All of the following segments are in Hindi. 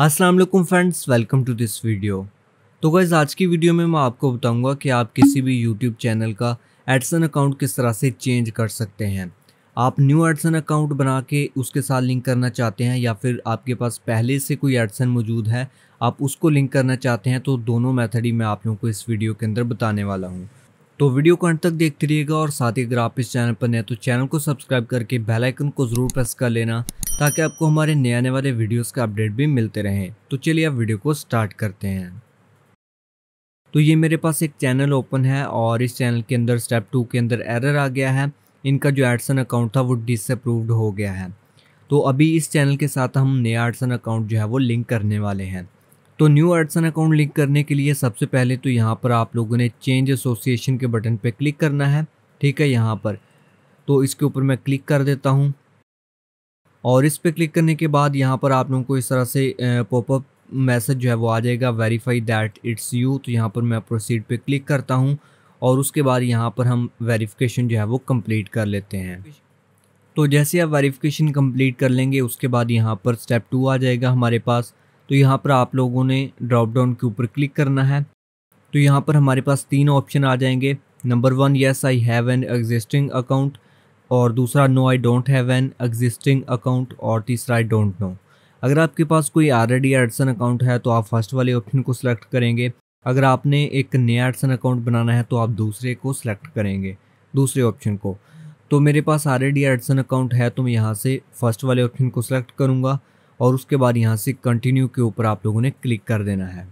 Aslam friends welcome to this video तो गैज़ आज की वीडियो में मैं आपको बताऊंगा कि आप किसी भी यूट्यूब चैनल का एडसन अकाउंट किस तरह से चेंज कर सकते हैं आप न्यू एडसन अकाउंट बना के उसके साथ लिंक करना चाहते हैं या फिर आपके पास पहले से कोई एडसन मौजूद है आप उसको लिंक करना चाहते हैं तो दोनों मैथड ही मैं आप लोगों को इस वीडियो के अंदर बताने वाला हूँ तो वीडियो को अंत तक देखते रहिएगा और साथ ही अगर आप इस चैनल पर नए तो चैनल को सब्सक्राइब करके बेल आइकन को ज़रूर प्रेस कर लेना ताकि आपको हमारे नए आने वाले वीडियोस का अपडेट भी मिलते रहें तो चलिए आप वीडियो को स्टार्ट करते हैं तो ये मेरे पास एक चैनल ओपन है और इस चैनल के अंदर स्टेप टू के अंदर एरर आ गया है इनका जो एडसन अकाउंट था वो डिसअप्रूव्ड हो गया है तो अभी इस चैनल के साथ हम नया एडसन अकाउंट जो है वो लिंक करने वाले हैं तो न्यू एडसन अकाउंट लिंक करने के लिए सबसे पहले तो यहाँ पर आप लोगों ने चेंज एसोसिएशन के बटन पर क्लिक करना है ठीक है यहाँ पर तो इसके ऊपर मैं क्लिक कर देता हूँ और इस पर क्लिक करने के बाद यहाँ पर आप लोगों को इस तरह से पॉपअप मैसेज जो है वो आ जाएगा वेरीफाई दैट इट्स यू तो यहाँ पर मैं प्रोसीड पे क्लिक करता हूँ और उसके बाद यहाँ पर हम वेरिफिकेशन जो है वो कंप्लीट कर लेते हैं तो जैसे आप वेरिफिकेशन कंप्लीट कर लेंगे उसके बाद यहाँ पर स्टेप टू आ जाएगा हमारे पास तो यहाँ पर आप लोगों ने ड्रॉप डाउन के ऊपर क्लिक करना है तो यहाँ पर हमारे पास तीन ऑप्शन आ जाएंगे number one yes I have an existing account और दूसरा no I don't have an existing account और तीसरा आई डोंट नो अगर आपके पास कोई ऑलरेडी एडसन अकाउंट है तो आप फर्स्ट वाले ऑप्शन को सिलेक्ट करेंगे अगर आपने एक नया एडसन अकाउंट बनाना है तो आप दूसरे को सिलेक्ट करेंगे दूसरे ऑप्शन को तो मेरे पास ऑलरेडी एडसन अकाउंट है तो मैं यहाँ से फर्स्ट वाले ऑप्शन को सिलेक्ट करूँगा और उसके बाद यहाँ से कंटिन्यू के ऊपर आप लोगों ने क्लिक कर देना है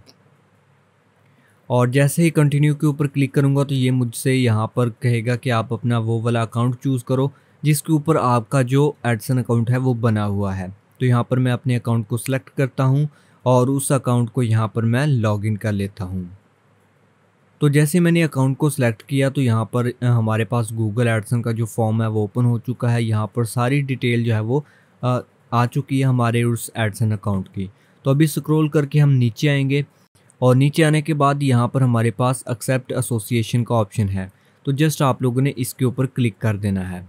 और जैसे ही कंटिन्यू के ऊपर क्लिक करूँगा तो ये मुझसे यहाँ पर कहेगा कि आप अपना वो वाला अकाउंट चूज़ करो जिसके ऊपर आपका जो एडसन अकाउंट है वो बना हुआ है तो यहाँ पर मैं अपने अकाउंट को सिलेक्ट करता हूँ और उस अकाउंट को यहाँ पर मैं लॉगिन कर लेता हूँ तो जैसे मैंने अकाउंट को सिलेक्ट किया तो यहाँ पर हमारे पास गूगल एडसन का जो फॉर्म है वो ओपन हो चुका है यहाँ पर सारी डिटेल जो है वो आ, आ चुकी है हमारे उस एडसन अकाउंट की तो अभी स्क्रॉल करके हम नीचे आएंगे और नीचे आने के बाद यहाँ पर हमारे पास एक्सेप्ट एसोसिएशन का ऑप्शन है तो जस्ट आप लोगों ने इसके ऊपर क्लिक कर देना है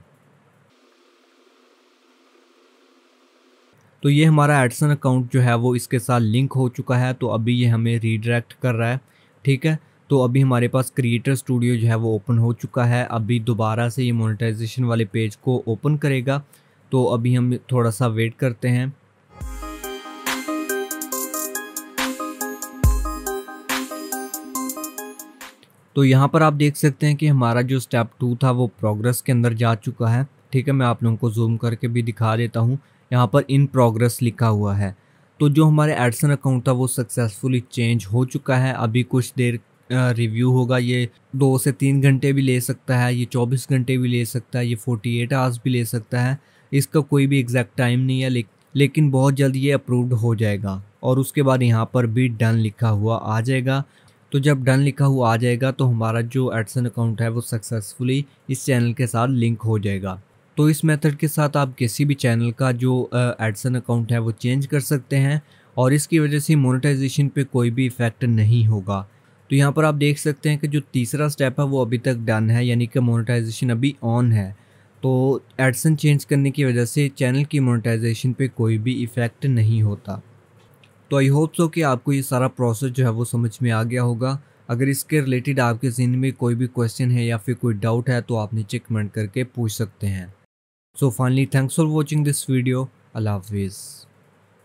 तो ये हमारा एडसन अकाउंट जो है वो इसके साथ लिंक हो चुका है तो अभी ये हमें रीडायरेक्ट कर रहा है ठीक है तो अभी हमारे पास क्रिएटर स्टूडियो जो है वो ओपन हो चुका है अभी दोबारा से ये मोनेटाइजेशन वाले पेज को ओपन करेगा तो अभी हम थोड़ा सा वेट करते हैं तो यहाँ पर आप देख सकते हैं कि हमारा जो स्टेप टू था वो प्रोग्रेस के अंदर जा चुका है ठीक है मैं आप लोगों को जूम करके भी दिखा देता हूँ यहाँ पर इन प्रोग्रेस लिखा हुआ है तो जो हमारे एडसन अकाउंट था वो सक्सेसफुली चेंज हो चुका है अभी कुछ देर रिव्यू होगा ये दो से तीन घंटे भी ले सकता है ये चौबीस घंटे भी ले सकता है ये फोर्टी एट आवर्स भी ले सकता है इसका कोई भी एग्जैक्ट टाइम नहीं है ले, लेकिन बहुत जल्द ये अप्रूव्ड हो जाएगा और उसके बाद यहाँ पर भी डन लिखा हुआ आ जाएगा तो जब डन लिखा हुआ आ जाएगा तो हमारा जो एडसन अकाउंट है वो सक्सेसफुली इस चैनल के साथ लिंक हो जाएगा तो इस मेथड के साथ आप किसी भी चैनल का जो एडसन अकाउंट है वो चेंज कर सकते हैं और इसकी वजह से मोनेटाइजेशन पे कोई भी इफ़ेक्ट नहीं होगा तो यहाँ पर आप देख सकते हैं कि जो तीसरा स्टेप है वो अभी तक डन है यानी कि मोनेटाइजेशन अभी ऑन है तो एडसन चेंज करने की वजह से चैनल की मोनेटाइजेशन पे कोई भी इफ़ेक्ट नहीं होता तो आई होप सो कि आपको ये सारा प्रोसेस जो है वो समझ में आ गया होगा अगर इसके रिलेटेड आपके जिन में कोई भी क्वेश्चन है या फिर कोई डाउट है तो आप नीचे कमेंट करके पूछ सकते हैं so finally thanks for watching this video अल्लाह हाफिज़